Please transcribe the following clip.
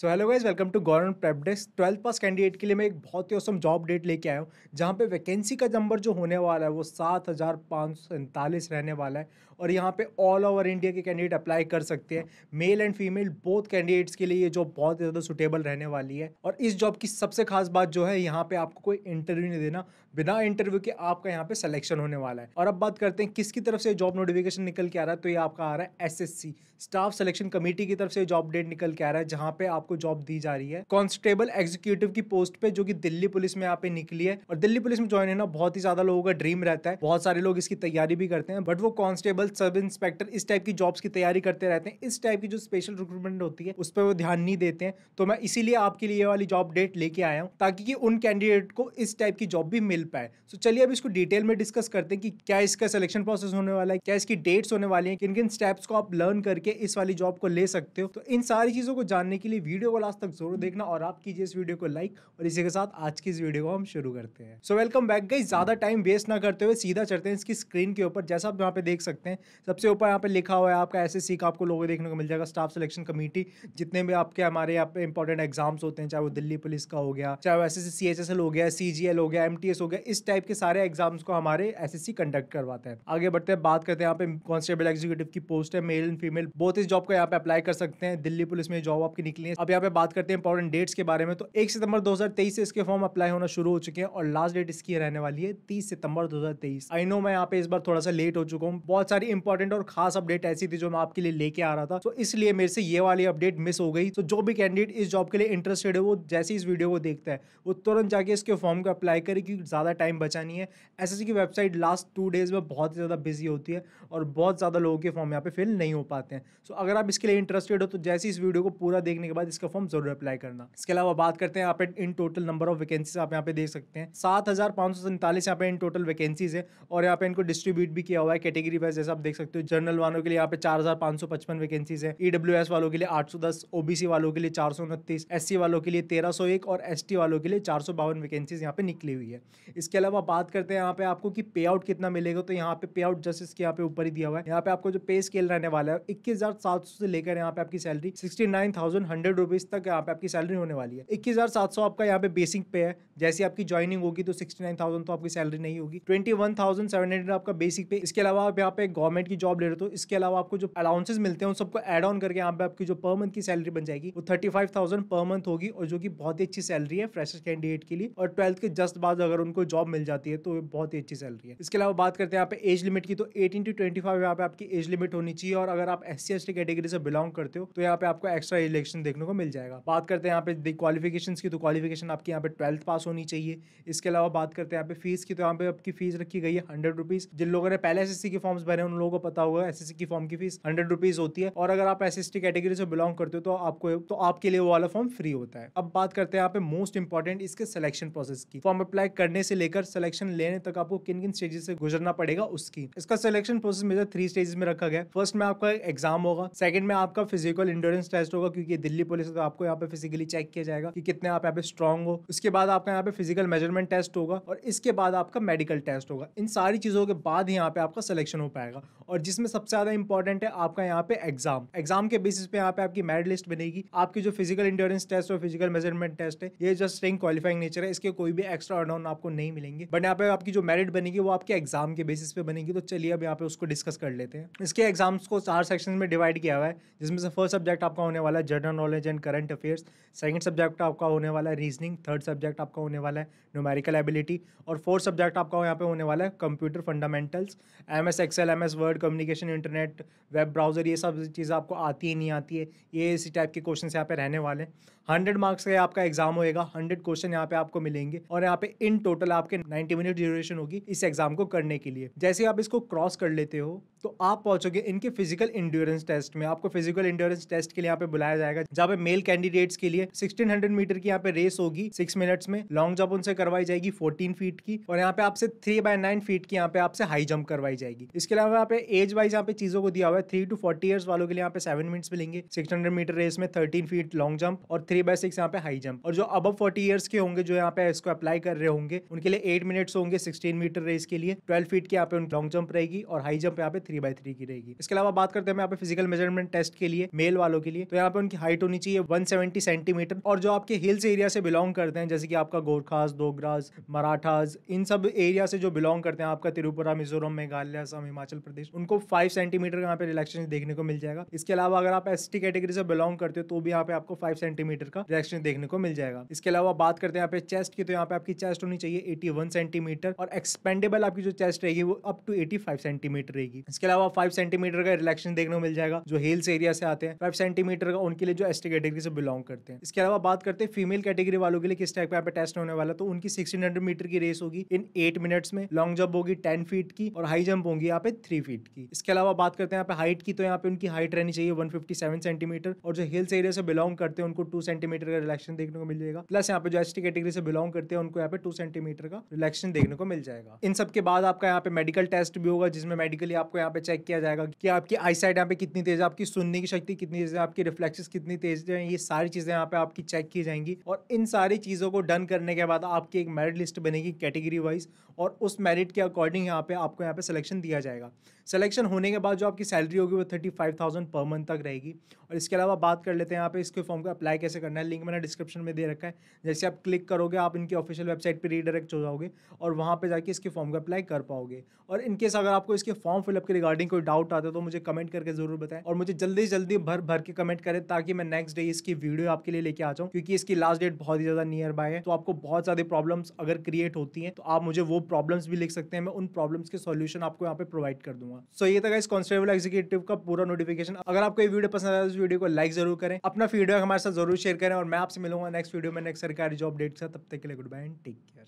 so hello guys welcome to government Prepdesk twelfth pass candidate के लिए मैं एक बहुत ही औसम जॉब डेट लेके आया हूँ जहाँ पे वैकेंसी का नंबर जो होने वाला है वो सात हज़ार पाँच सौ सैंतालीस रहने वाला है और यहाँ पे ऑल ओवर इंडिया के कैंडिडेट अप्लाई कर सकते हैं male and female both candidates के लिए ये जॉब बहुत ज़्यादा सुटेबल रहने वाली है और इस जॉब की सबसे खास बात जो है यहाँ पर आपको कोई इंटरव्यू नहीं देना बिना इंटरव्यू के आपका यहाँ पे सलेक्शन होने वाला है और अब बात करते हैं किसकी तरफ से जॉब नोटिफिकेशन निकल के आ रहा है तो ये आपका आ रहा है एस स्टाफ सेलेक्शन कमेटी की तरफ से जॉब डेट निकल के आ रहा है जहाँ पर आप आपको जॉब दी जा रही है कॉन्स्टेबल एग्जीक्यूटिव की पोस्ट पे जो कि दिल्ली पुलिस में यहाँ पे निकली है और दिल्ली पुलिस में ज्वाइन होना बहुत ही ज्यादा लोगों का ड्रीम रहता है बहुत सारे लोग इसकी तैयारी भी करते हैं बट वो कॉन्स्टेबल सब इंस्पेक्टर इस टाइप की जॉब्स की तैयारी करते रहते हैं इस टाइप की जो स्पेशल रिक्रूटमेंट होती है उस पर वो ध्यान नहीं देते हैं तो मैं इसीलिए आपके लिए वाली जॉब डेट लेके आया हूँ ताकि कि उन कैंडिडेट को इस टाइप की जॉब भी मिल पाए तो चलिए अब इसको डिटेल में डिस्कस करते हैं कि क्या इसका सिलेक्शन प्रोसेस होने वाला है क्या इसकी डेट्स होने वाली है किन किन स्टेप्स को आप लर्न करके इस वाली जॉब को ले सकते हो तो इन सारी चीजों को जानने के लिए वीडियो वीडियो को लास्ट तक जरूर देखना और आप कीजिए इस वीडियो को लाइक और इसी के साथ आज की इस वीडियो को हम शुरू करते हैं सो वेलकम बैक गई ज़्यादा टाइम वेस्ट ना करते हुए सीधा चढ़ते हैं इसकी स्क्रीन के ऊपर जैसा आप यहाँ पे देख सकते हैं सबसे ऊपर यहाँ पे लिखा हुआ है आपका एस एस सी का आपको लोगों देखने को मिल जाएगा स्टाफ सिलेक्शन कमेटी जितने भी आपके हमारे यहाँ पे इंपॉर्टेंट एग्जाम्स होते हैं चाहे वो दिल्ली पुलिस का हो गया चाहे वो S S C H S L हो गया सी जी एल हो गया एम टी एस हो गया इस टाइप के सारे एग्जाम्स को हमारे एस एस सी कंडक्ट करवाते हैं आगे बढ़ते हैं बात करते हैं यहाँ पे कॉन्स्टेबल एग्जीक्यूटिव की पोस्ट है मेल एंड फीमेल बोथ इस जॉब को यहाँ पे अप्लाई कर सकते हैं दिल्ली पुलिस में जॉब आपकी निकली है अब यहाँ पे बात करते हैं इंपॉर्टेंट डेट्स के बारे में तो एक सितंबर 2023 से इसके फॉर्म अप्लाई होना शुरू हो चुके हैं और लास्ट डेट इसकी रहने वाली है तीस सितंबर 2023 आई नो मैं यहाँ पे इस बार थोड़ा सा लेट हो चुका हूँ बहुत सारी इंपॉर्टेंट और खास अपडेट ऐसी थी जो मैं आपके लिए लेके आ रहा था तो इसलिए मेरे से ये वाली अपडेट मिस हो गई तो जो भी कैंडिडेट इस जॉब के लिए इंटरेस्टेड है वो जैसे इस वीडियो को देखता है वो तुरंत जाके इसके फॉर्म को अप्लाई करे क्योंकि ज़्यादा टाइम बचा नहीं है एस की वेबसाइट लास्ट टू डेज में बहुत ही ज़्यादा बिजी होती है और बहुत ज़्यादा लोगों के फॉर्म यहाँ पे फिल नहीं हो पाते हैं सो अगर आप इसके लिए इंटरेस्टेड हो तो जैसे इस वीडियो को पूरा देखने के बाद इसका फॉर्म जरूर अप्लाई करना इसके अलावा बात करते हैं यहाँ पे in total number of vacancies आप यहाँ पे देख सकते हैं सात हजार पांच सौ सैंतालीस यहाँ पे इन टोटल वैकेंसीज है और यहाँ पे इनको डिस्ट्रीब्यूट भी किया हुआ है कैटेगरी वाइज जैसे आप देख सकते हो जनरल वालों के लिए यहाँ पे चार हजार पांच सौ पचपन वैकेंसीज है ईडब्ल्यू एस वालों के लिए आठ सौ दस ओबीसी वालों के लिए चार सौ उनतीस एस सी वालों के लिए तेरह सौ एक और एस टी वालों के लिए चार सौ बावन वैकेंसीज यहाँ पे निकली हुई है इसके अलावा बात करते हैं यहाँ पे आपको कि पे आउट कितना मिलेगा तो यहाँ पे पे आउट जस्टिस के यहाँ पे ऊपर ही दिया हुआ है यहाँ पे आपको जो पे स्केल रहने वाला है इक्कीस हजार सात सौ से लेकर यहाँ पे आपकी salary sixty nine thousand hundred rupees तक यहाँ पे आपकी सैलरी होने वाली है इक्कीस हज़ार सात सौ आपका यहाँ पे बेसिक पे है जैसे आपकी ज्वाइनिंग होगी तो सिक्सटी नाइन थाउजेंड तो आपकी सैलरी नहीं होगी twenty one thousand seven hundred आपका बेसिक पे इसके अलावा आप यहाँ पे गवर्नमेंट की जॉब ले रहे हो तो इसके अलावा आपको जो अलाउंसेज मिलते हैं उन सबको एड ऑन करके यहाँ पे आपकी जो पर मंथ की सैलरी बन जाएगी वो thirty five thousand per month होगी और जो की बहुत ही अच्छी सैलरी है फ्रेशर कैंडिडेट के लिए और ट्वेल्थ के जस्ट बाद अगर उनको जॉब मिल जाती है तो बहुत ही अच्छी सैलरी है इसके अलावा बात करते हैं यहाँ पे एज लिमिट की तो एटीन टू ट्वेंटी फाइव यहाँ पे आपकी एज लिमिट होनी चाहिए और अगर आप S C S T category से बिलोंग करते हो तो यहाँ पे आपको एक्स्ट्रा इलेक्शन देखने को को मिल जाएगा बात करते हैं यहाँ पे क्वालिफिकेशन की तो क्वालिफिकेशन आपकी यहाँ पे ट्वेल्थ पास होनी चाहिए इसके अलावा बात करते हैं यहाँ पे फीस की तो यहाँ पे आपकी फीस रखी गई है हंड्रेड रुपीज जिन लोगों ने पहले एस के फॉर्म्स भरे उन लोगों को पता होगा एस की फॉर्म की फीस हंड्रेड रुपीज होती है और अगर आप एस कैटेगरी से बिलोंग करते हो तो आपको तो आपके लिए वो वाला फॉर्म फ्री होता है अब बात करते हैं यहाँ पे मोस्ट इंपॉर्टेंट इसके सिलेक्शन प्रोसेस की फॉर्म अप्लाई करने से लेकर सिलेक्शन लेने तक आपको किन किन स्टेजेस से गुजरना पड़ेगा उसकी इसका selection process major three stages में रखा गया फर्स्ट में आपका एग्जाम होगा सेकंड में आपका फिजिकल इंडोरेंस टेस्ट होगा क्योंकि दिल्ली पुलिस ले सकते हो आपको यहाँ पे फिजिकली चेक किया जाएगा कि कितने आप यहाँ पे स्ट्रॉन्ग हो उसके बाद आपका यहाँ पे फिजिकल मेजरमेंट टेस्ट होगा और इसके बाद आपका मेडिकल टेस्ट होगा इन सारी चीज़ों के बाद ही यहाँ पे आपका सिलेक्शन हो पाएगा और जिसमें सबसे ज़्यादा इंपॉर्टेंट है आपका यहाँ पे एग्जाम एग्जाम के बेसिस पे यहाँ पे आपकी मेरिट लिस्ट बनेगी आपकी जो फिजिकल इंटोरेंस टेस्ट और फिजिकल मेजरमेंट टेस्ट है ये जस्ट स्ट्रिंग क्वालिफाइंग नेचर है इसके कोई भी एक्स्ट्रा अडाउन आपको नहीं मिलेंगे बट यहाँ पे आपकी जो मेरिट बनेगी वो आपके एग्जाम के बेसिस पे बनेगी तो चलिए अब यहाँ पे उसको डिस्कस कर लेते हैं इसके एग्जाम्स को चार सेक्शन में डिवाइड किया हुआ है जिसमें से फर्स्ट सब्जेक्ट आपका होने वाला है general knowledge and current affairs second subject आपका होने वाला है रीजनिंग थर्ड सब्जेक्ट आपका होने वाला है न्यूमेरिकल एबिलिटी और फोर्थ सब्जेक्ट आपका यहाँ पे होने वाला है computer fundamentals M S excel M S word communication internet web browser ये सब चीज़ें आपको आती ही नहीं आती है ये इसी टाइप के क्वेश्चन यहाँ पे रहने वाले हैं हंड्रेड मार्क्स का आपका एग्जाम होएगा हंड्रेड क्वेश्चन यहाँ पे आपको मिलेंगे और यहाँ पे इन टोटल आपके नाइन्टी मिनट ड्यूरेशन होगी इस एग्जाम को करने के लिए जैसे आप इसको क्रॉस कर लेते हो तो आप पहुंचोगे इनके फिजिकल इंड्योरेंस टेस्ट में आपको फिजिकल इंड्योरेंस टेस्ट के लिए यहाँ पे बुलाया जाएगा जहाँ पे मेल कैंडिडेट्स के लिए 1600 मीटर की यहाँ पे रेस होगी सिक्स मिनट्स में लॉन्ग जंप उनसे करवाई जाएगी 14 फीट की और यहाँ पे आपसे थ्री बाय नाइन फीट की यहाँ पे आपसे हाई जंप करवाई जाएगी इसके अलावा यहाँ पे एज वाइज यहाँ पे चीजों को दिया हुआ है थ्री टू फोर्टी ईयर्स वालों के लिए यहाँ पे सेवन मिनट्स मिलेंगे सिक्स हंड्रेड मीटर रेस में थर्टीन फीट लॉन्ग जंप और थ्री बाय सिक्स यहाँ पे हाई जंप और जो अब फोर्टी ईयर्स के होंगे जो यहाँ पे इसको अप्लाई कर रहे होंगे उनके लिए एट मिनट्स होंगे सिक्सटीन मीटर रेस के लिए ट्वेल्व फीट की यहाँ पे लॉन्ग जंप रहेगी और हाई जंप यहाँ पे थ्री बाय थ्री की रहेगी इसके अलावा बात करते हैं यहाँ पे फिजिकल मेजरमेंट टेस्ट के लिए मेल वालों के लिए तो यहाँ पे उनकी हाइट होनी चाहिए वन सेंटीमीटर और जो आपके हिल्स एरिया से बिलोंग करते हैं जैसे कि आपका गोरखास दोगराज मराठास इन सब एरिया से जो बिलोंग करते हैं आपका त्रिपुरा मिजोरम मेघालय असम हिमाचल प्रदेश उनको फाइव सेंटीमीटर का यहाँ पे रिलेक्शन देखने को मिल जाएगा इसके अलावा अगर आप एस कैटेगरी से बिलोंग करते हो तो भी यहाँ पे आपको फाइव सेंटीमीटर का रिलेक्शन देखने को मिल जाएगा इसके अलावा बात करते हैं यहाँ पे चेस्ट की तो यहाँ पे आपकी चेस्ट होनी चाहिए एटी सेंटीमीटर और एक्सपेंडेबल आपकी जो चेस्ट रहेगी वो अप टू एटी सेंटीमीटर रहेगी इसके अलावा फाइव सेंटीमीटर का रिलेक्शन देखने को मिल जाएगा जो हिल्स एरिया से आते हैं फाइव सेंटीमीटर का उनके लिए जो एस कैटेगरी से बिलोंग करते हैं इसके अलावा बात करते हैं फीमेल कैटेगरी वालों के लिए किस टाइप का यहाँ पे टेस्ट होने वाला तो उनकी सिक्सटीन मीटर की रेस होगी इन एट मिनट्स में लॉन्ग जंप होगी टेन फीट की और हाई जंप होंगी यहाँ पे थ्री फीट हाइट की इसके अलावा बात करते हैं यहाँ पे हाइट की तो यहाँ पे उनकी हाइट रहनी चाहिए 157 सेंटीमीटर और जो हिल्स एरिया से बिलोंग करते हैं उनको टू सेंटीमीटर का रिलेक्शन देखने को मिल जाएगा प्लस यहाँ पे जो एस कैटेगरी से बिलोंग करते हैं उनको यहाँ पे टू सेंटीमीटर का रिलेक्शन देखने को मिल जाएगा इन सब के बाद आपका यहाँ पे मेडिकल टेस्ट भी होगा जिसमें मेडिकली आपको यहाँ पे चेक किया जाएगा कि आपकी आई साइड यहाँ पे कितनी तेज है आपकी सुनने की शक्ति कितनी तेज है आपकी रिफ्लेक्सेस कितनी तेज है ये सारी चीजें यहाँ पे आपकी चेक की जाएंगी और इन सारी चीजों को डन करने के बाद आपकी एक मेरिट लिस्ट बनेगी कैटेगरी वाइज और उस मेरिट के अकॉर्डिंग यहाँ पे आपको यहाँ पे सिलेक्शन दिया जाएगा सिलेक्शन होने के बाद जो आपकी सैलरी होगी वो thirty five thousand per month तक रहेगी और इसके अलावा बात कर लेते हैं यहाँ पे इसके फॉर्म का अप्लाई कैसे करना है लिंक मैंने डिस्क्रिप्शन में दे रखा है जैसे आप क्लिक करोगे आप इनकी ऑफिशियल वेबसाइट पर रीडायरेक्ट हो जाओगे और वहाँ पर जाके इसके फॉर्म का अप्लाई कर पाओगे और इनकेस अगर आपको इसके फॉर्म फिलअप के रिगार्डिंग कोई डाउट आता है तो मुझे कमेंट करके जरूर बताएं और मुझे जल्दी से जल्दी भर भर के कमेंट करें ताकि मैं नेक्स्ट डे इसकी वीडियो आपके लिए लेके आ जाऊँ क्योंकि इसकी लास्ट डेट बहुत ही ज़्यादा नियर बाय है तो आपको बहुत सारी प्रॉब्लम्स अगर क्रिएट होती हैं तो आप मुझे वो प्रॉब्लम्स भी लिख सकते हैं मैं उन प्रॉब्लम्स के सोल्यूशन आपको यहाँ पे प्रोवाइड कर दूंगा सो so, ये था गाइस कॉन्स्टेबल एग्जीक्यूटिव का पूरा नोटिफिकेशन अगर आपको ये वीडियो पसंद आया तो इस वीडियो को लाइक जरूर करें अपना फीडबैक हमारे साथ जरूर शेयर करें और मैं आपसे मिलूंगा नेक्स्ट वीडियो में नेक्स्ट सरकारी जॉब डेट का तब तक के लिए goodbye and take care